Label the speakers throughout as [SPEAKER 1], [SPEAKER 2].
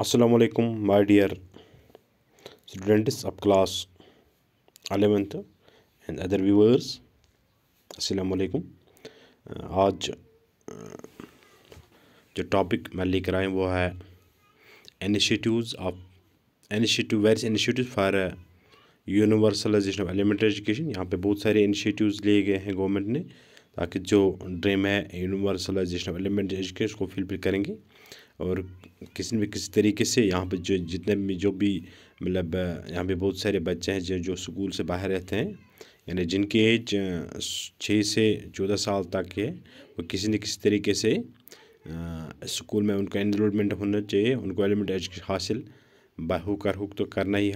[SPEAKER 1] असलकुम my dear students of class eleventh and other viewers असलकुम आज uh, जो टॉपिक मैं लेकर आया वो है initiatives of initiative various initiative for universalisation of elementary education यहाँ पे बहुत सारे इनिशिएटिव्स लिए गए हैं गवर्नमेंट ने ताकि जो ड्रीम है यूनिवर्सलाइजेशन ऑफ एलिमेंट्री एजुकेशन को फिलफिल करेंगे और किसी न किसी तरीके से यहाँ पर जो जितने भी जो भी मतलब यहाँ पे बहुत सारे बच्चे हैं जो जो स्कूल से बाहर रहते हैं यानी जिनकी एज छः से चौदह साल तक है वो किसी न किसी तरीके से स्कूल में उनका इनरोलमेंट होना चाहिए उनको एलिमेंट एजुकेशन हासिल बाहुक और हुक तो करना ही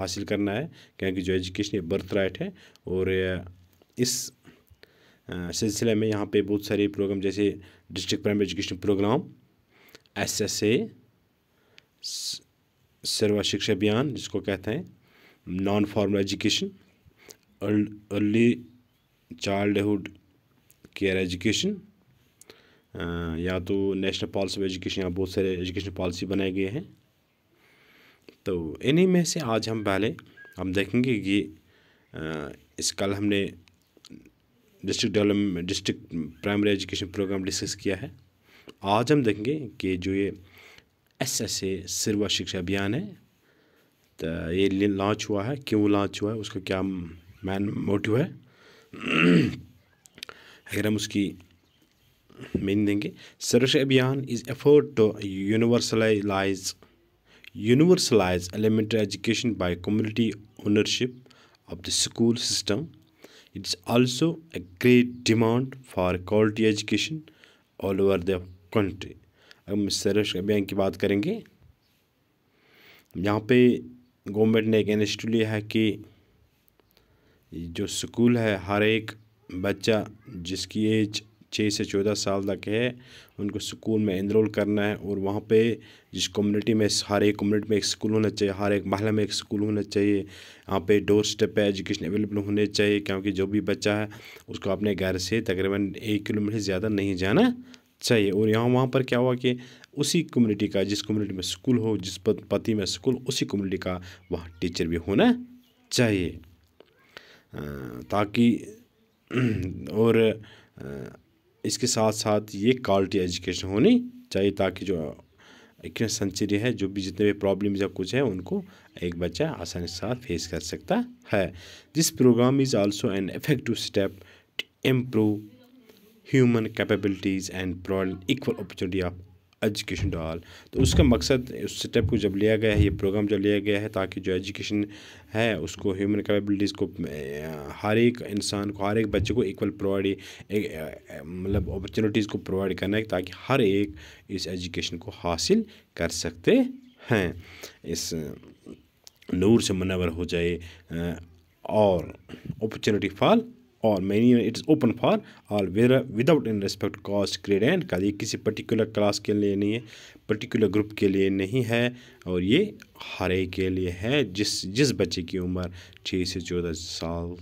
[SPEAKER 1] हासिल करना है क्योंकि जो एजुकेशन ये बर्थ राइट है और इस सिलसिले में यहाँ पे बहुत सारे प्रोग्राम जैसे district primary education programme S S A Sarva Shiksha Abhiyan जिसको कहते हैं non formal education early childhood care education या तो नेशनल पॉलिसी ऑफ एजुकेशन या बहुत सारे एजुकेशन पॉलिसी बनाए गए हैं तो इन्हीं में से आज हम पहले हम देखेंगे कि इस कल हमने district development district primary education programme discuss किया है आज हम देखेंगे कि जो ये एस एस ए शिक्षा अभियान है तो ये लॉन्च हुआ है क्यों लॉन्च हुआ है उसका क्या मैन मोटिव है अगर हम उसकी मीन देंगे Sarva Shiksha Abhiyan is effort to universalise universalise elementary education by community ownership of the school system it's also a great demand for quality education all over the country अब हम सर्वेश बैंक की बात करेंगे यहाँ पे गवर्नमेंट ने एक इनिशिएटिव लिया है कि जो स्कूल है हर एक बच्चा जिसकी एज छः से चौदह साल तक है उनको स्कूल में इनरोल करना है और वहाँ पे जिस कम्युनिटी में हर एक कम्युनिटी में एक स्कूल होना चाहिए हर एक महल में एक स्कूल होना चाहिए यहाँ पे डोर स्टेप पर एजुकेशन अवेलेबल होने चाहिए क्योंकि जो भी बच्चा है उसको अपने घर से तकरीबन एक किलोमीटर से ज़्यादा नहीं जाना चाहिए और यहाँ वहाँ पर क्या हुआ कि उसी कम्युनिटी का जिस कम्युनिटी में स्कूल हो जिस पति में स्कूल उसी कम्युनिटी का वहाँ टीचर भी होना चाहिए ताकि और इसके साथ साथ ये क्वालिटी एजुकेशन होनी चाहिए ताकि जो एक सेंचुरी है जो भी जितने भी प्रॉब्लम्स या कुछ है उनको एक बच्चा आसानी के साथ फेस कर सकता है this programme is also an effective step to improve human capabilities and provide equal opportunity of education to all तो उसका मकसद उस स्टेप को जब लिया गया है ये प्रोग्राम जब लिया गया है ताकि जो एजुकेशन है उसको ह्यूमन कैपेबिलिटीज़ को हर एक इंसान को हर एक बच्चे को इक्वल प्रोवाइड मतलब अपॉर्चुनिटीज़ को प्रोवाइड करना है ताकि हर एक इस एजुकेशन को हासिल कर सकते हैं इस नूर से मनवर हो जाए और अपॉर्चुनिटी फॉल और many it is open for all without in respect caste creed and का ये किसी पर्टिकुलर क्लास के लिए नहीं है पर्टिकुलर ग्रुप के लिए नहीं है और ये हर एक के लिए है जिस जिस बच्चे की उम्र छः से चौदह साल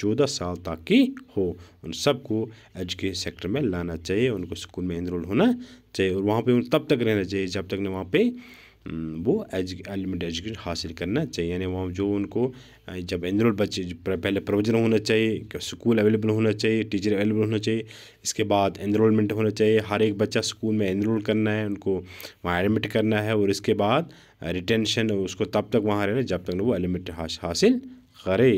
[SPEAKER 1] चौदह साल तक की हो उन सबको एजुकेशन सेक्टर में लाना चाहिए उनको स्कूल में इनरोल होना चाहिए और वहाँ पर उन तब तक रहना चाहिए जब तक ने वहाँ पर हम्म, वो एलिमेंट एजुकेशन हासिल करना चाहिए यानी वहाँ जो उनको जब एनरोल बच्चे पहले प्रोविजन होना चाहिए स्कूल अवेलेबल होना चाहिए टीचर अवेलेबल होना चाहिए इसके बाद एनरोलमेंट होना चाहिए हर एक बच्चा स्कूल में एनरोल करना है उनको वहाँ एडमिट करना है और इसके बाद रिटेंशन उसको तब तक वहाँ रहना जब तक वो एलिमेंट हासिल करे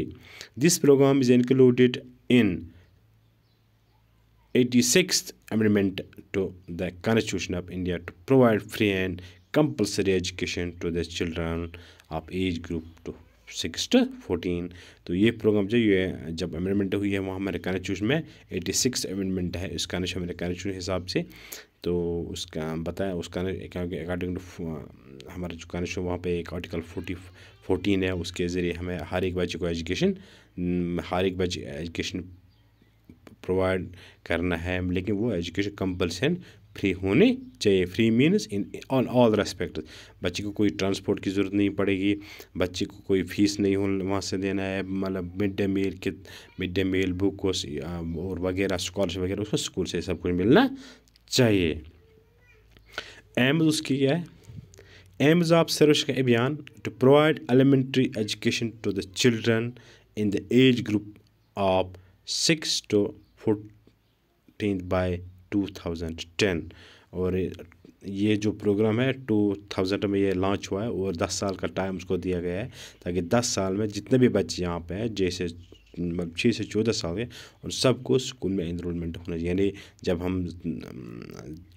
[SPEAKER 1] this programme is included in eighty six amendment to the constitution of India to provide free and compulsory education to the children of age group to six to fourteen तो ये प्रोग्राम जो ये जब amendment हुई है वहाँ हमारे constitution में एटी सिक्स अमेंडमेंट है इस कानून हमारे कॉन्स्टिट्यूशन हिसाब से तो उसका बताया उसका क्योंकि अकॉर्डिंग टू हमारा जो कॉन्स्टिट्यूशन वहाँ पे एक आर्टिकल फोर्टी फोर्टीन है उसके ज़रिए हमें हर एक बच्चे को एजुकेशन हर एक बच्चे एजुकेशन प्रोवाइड करना है लेकिन वो एजुकेशन कंपल्सन फ्री होने चाहिए free means in on all respect बच्चे को कोई ट्रांसपोर्ट की ज़रूरत नहीं पड़ेगी बच्चे को कोई फीस नहीं हो वहाँ से देना है मतलब मिड डे मील के मिड डे मील बुक और वगैरह स्कॉलरशिप वगैरह उसको स्कूल से सब कुछ मिलना चाहिए एम्स उसकी क्या है एम्स ऑफ सर्विस का Abhiyan to provide elementary education to the children in the age group of six to fourteen by 2010 और ये जो प्रोग्राम है 2000 में ये लॉन्च हुआ है और 10 साल का टाइम उसको दिया गया है ताकि 10 साल में जितने भी बच्चे यहाँ पे हैं जैसे मतलब छः से चौदह साल के उन सबको स्कूल में इनरोलमेंट होना चाहिए यानी जब हम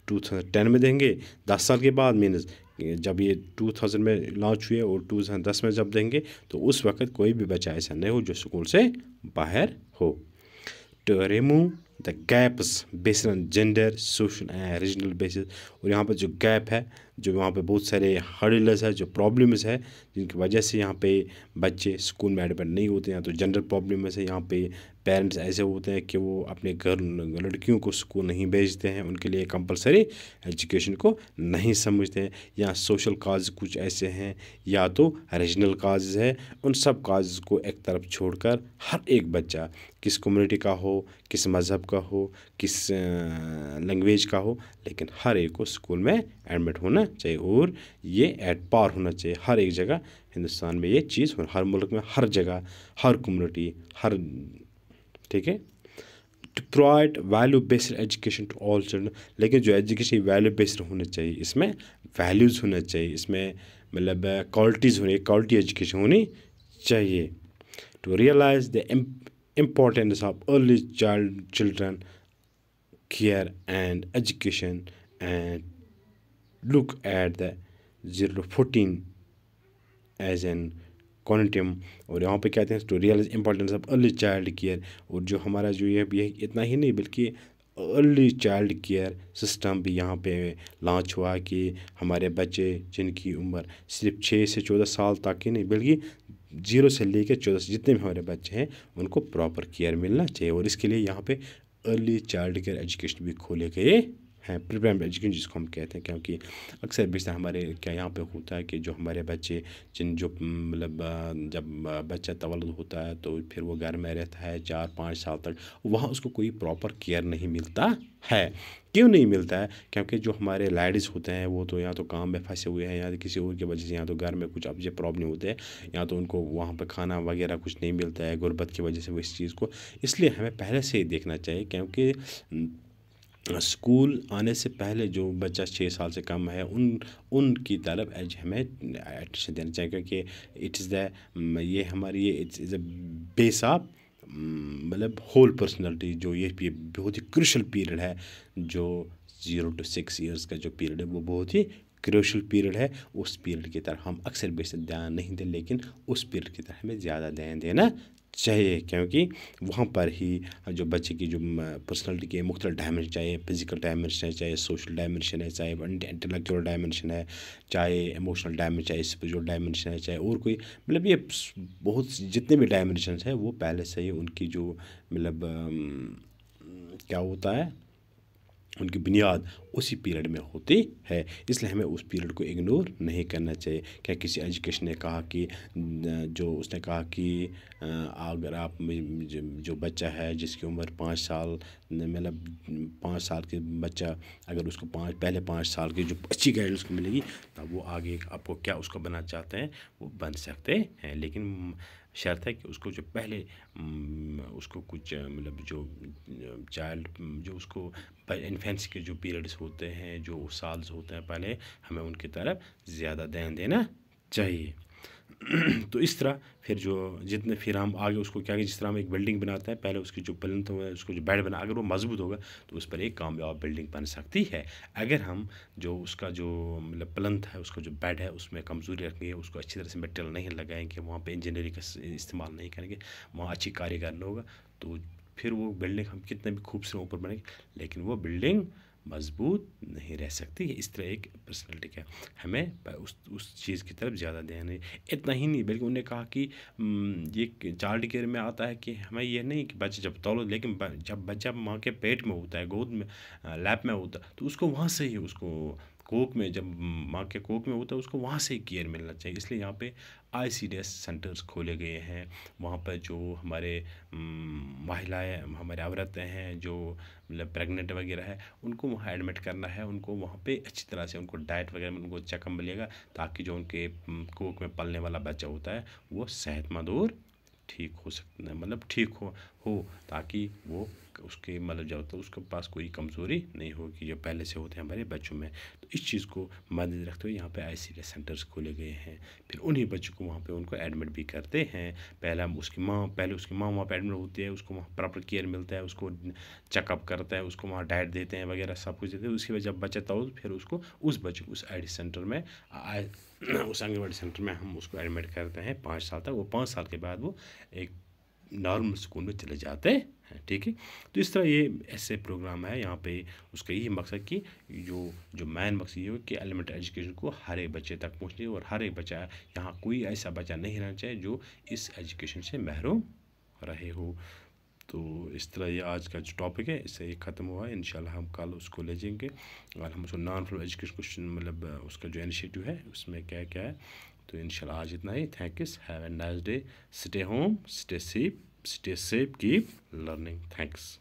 [SPEAKER 1] टू थाउजेंड टेन में देंगे दस साल के बाद मीनस जब ये टू थाउजेंड में लॉन्च हुए और टू थाउजेंड दस में जब देंगे तो उस वक्त कोई भी बच्चा ऐसा नहीं हो जो स्कूल से बाहर हो to remove the gaps based on gender social and regional basis और यहाँ पर जो गैप है जो वहाँ पे बहुत सारे हर्डल्स है जो प्रॉब्लम्स है जिनकी वजह से यहाँ पे बच्चे स्कूल में एडमिट नहीं होते हैं तो जेंडर प्रॉब्लम है यहाँ पे पेरेंट्स ऐसे होते हैं कि वो अपने घर लड़कियों को स्कूल नहीं भेजते हैं उनके लिए कंपलसरी एजुकेशन को नहीं समझते हैं या सोशल काज कुछ ऐसे हैं या तो रीजनल काज है उन सब काज को एक तरफ छोड़कर हर एक बच्चा किस कम्युनिटी का हो किस मज़हब का हो किस लैंग्वेज का हो लेकिन हर एक को स्कूल में एडमिट होना चाहिए और ये एट पार होना चाहिए हर एक जगह हिंदुस्तान में ये चीज़ हर मुल्क में हर जगह हर कम्युनिटी हर ठीक है to provide value based education to all children लेकिन जो एजुकेशन वैल्यू बेस्ड होना चाहिए इसमें वैल्यूज़ होना चाहिए इसमें मतलब क्वालिटीज़ होनी क्वालिटी एजुकेशन होनी चाहिए to realise the importance of early child children care and education and look at the zero fourteen age an quantum और यहाँ पे कहते हैं to realise importance of early child care और जो हमारा जो ये भी है इतना ही नहीं बल्कि अर्ली चाइल्ड केयर सिस्टम भी यहाँ पे लॉन्च हुआ कि हमारे बच्चे जिनकी उम्र सिर्फ छः से चौदह साल तक ही नहीं बल्कि जीरो से लेकर चौदह से जितने भी हमारे बच्चे हैं उनको प्रॉपर केयर मिलना चाहिए और इसके लिए यहाँ पर अर्ली चाइल्ड केयर एजुकेशन भी खोले गए हैं प्री एजुकेशन जिसको हम कहते हैं क्योंकि अक्सर बेशतर हमारे क्या यहाँ पे होता है कि जो हमारे बच्चे जिन जो मतलब जब बच्चा तवल होता है तो फिर वो घर में रहता है चार पाँच साल तक वहाँ उसको कोई प्रॉपर केयर नहीं मिलता है क्यों नहीं मिलता है क्योंकि जो हमारे लेडीज़ होते हैं वो तो या तो काम में फंसे हुए हैं या तो किसी और की वजह से या तो घर में कुछ अब प्रॉब्लम होते हैं या तो उनको वहाँ पर खाना वगैरह कुछ नहीं मिलता है गुर्बत की वजह से वो इस चीज़ को इसलिए हमें पहले से ही देखना चाहिए क्योंकि स्कूल आने से पहले जो बच्चा छः साल से कम है उन उनकी तरफ एज हमें एडमिशन देना चाहिए क्योंकि इट्स द ये हमारी ये इट्स इज़ अ बेसाब मतलब होल पर्सनैलिटी जो ये बहुत ही क्रिशल पीरियड है जो ज़ीरो टू सिक्स इयर्स का जो पीरियड है वो बहुत ही क्रोशल पीरियड है उस पीरियड की तरफ हम अक्सर बेशक ध्यान नहीं दें लेकिन उस पीरियड की तरफ हमें ज़्यादा ध्यान देना चाहिए क्योंकि वहाँ पर ही जो बच्चे की जो पर्सनैलिटी के मुख्तल डायमेंशन चाहिए फिज़िकल डायमेंशन है चाहे सोशल डायमेंशन है चाहे इंटेलेक्चुअल डायमेंशन है चाहे इमोशनल डायमेंशन चाहे स्परिचुअल डायमेंशन है चाहे और कोई मतलब ये बहुत जितने भी डायमेंशन है वो पहले से ही उनकी जो मतलब क्या होता है उनकी बुनियाद उसी पीरियड में होती है इसलिए हमें उस पीरियड को इग्नोर नहीं करना चाहिए क्या किसी एजुकेशन ने कहा कि जो उसने कहा कि अगर आप जो बच्चा है जिसकी उम्र पाँच साल मतलब पाँच साल के बच्चा अगर उसको पाँच पहले पाँच साल की जो अच्छी गाइडेंस मिलेगी तब वो आगे आपको क्या उसको बनना चाहते हैं वो बन सकते हैं लेकिन शर्त है कि उसको जो पहले उसको कुछ मतलब जो चाइल्ड जो उसको इन्फेंस के जो पीरियड्स होते हैं जो साल्स होते हैं पहले हमें उनकी तरफ ज़्यादा ध्यान देना चाहिए तो इस तरह फिर जो जितने फिर हम आगे उसको क्या कि जिस तरह हम एक बिल्डिंग बनाते हैं पहले उसकी जो बलंत हो उसको जो बेड बना अगर वो मजबूत होगा तो उस पर एक कामयाब बिल्डिंग बन सकती है अगर हम जो उसका जो मतलब पलंत है उसका जो बेड है उसमें कमज़ोरी रखेंगे उसको अच्छी तरह से मटेरियल नहीं लगाएंगे वहाँ पर इंजीनियरिंग का इस्तेमाल नहीं करेंगे वहाँ अच्छी कारीगर नहीं होगा तो फिर वो बिल्डिंग हम कितने भी खूबसूरत ऊपर बनेंगे लेकिन वो बिल्डिंग मजबूत नहीं रह सकती इस तरह एक पर्सनैलिटी का हमें उस उस चीज़ की तरफ ज़्यादा ध्यान नहीं इतना ही नहीं बल्कि उन्होंने कहा कि ये चाइल्ड केयर में आता है कि हमें यह नहीं कि बच्चा जब तौलो लेकिन जब बच्चा माँ के पेट में होता है गोद में लैब में होता है तो उसको वहाँ से ही उसको कोक में जब माँ के कोक में होता है उसको वहाँ से ही केयर मिलना चाहिए इसलिए यहाँ पे I C D S centres खोले गए हैं वहाँ पर जो हमारे महिलाएं हमारे औरतें हैं जो मतलब प्रेग्नेंट वगैरह है उनको वहाँ एडमिट करना है उनको वहाँ पे अच्छी तरह से उनको डाइट वगैरह में उनको चेकअप मिलेगा ताकि जो उनके कोक में पलने वाला बच्चा होता है वो सेहतमंद और ठीक हो सकता है मतलब ठीक हो हो ताकि वो तो उसके मतलब जब तक तो उसके पास कोई कमज़ोरी नहीं होगी जो पहले से होते हैं हमारे बच्चों में तो इस चीज़ को मद्देनजर रखते हुए यहाँ पर आई सी सेंटर्स खोले गए हैं फिर उन्हीं बच्चों को वहाँ पर उनको एडमिट भी करते हैं पहला उसकी माँ पहले उसकी माँ वहाँ पर एडमिट होती है उसको वहाँ प्रॉपर केयर मिलता है उसको चेकअप करता है उसको वहाँ डाइट देते हैं वगैरह सब कुछ देते हैं उसकी वजह जब हो तो फिर उसको उस बच्चे को उस आई सेंटर में उस आंगनबाड़ी सेंटर में हम उसको एडमिट करते हैं पाँच साल तक वो पाँच साल के बाद वो एक नॉर्मल स्कूल में चले जाते हैं ठीक है तो इस तरह ये ऐसे प्रोग्राम है यहाँ पे उसका यही मकसद कि जो जो मेन मकसद ये हो कि एलिमेंट्री एजुकेशन को हर एक बच्चे तक पहुँचने और हर एक बच्चा यहाँ कोई ऐसा बच्चा नहीं रहना चाहिए जो इस एजुकेशन से महरूम रहे हो तो इस तरह ये आज का जो टॉपिक है इससे ये ख़त्म हुआ है इन हम कल उसको ले जाएंगे और हम उसको नॉन फॉर्मल एजुकेशन क्वेश्चन मतलब उसका जो इनिशिएटिव है उसमें क्या क्या है तो इनशाला आज इतना ही thanks have a nice day stay home stay safe stay safe keep learning thanks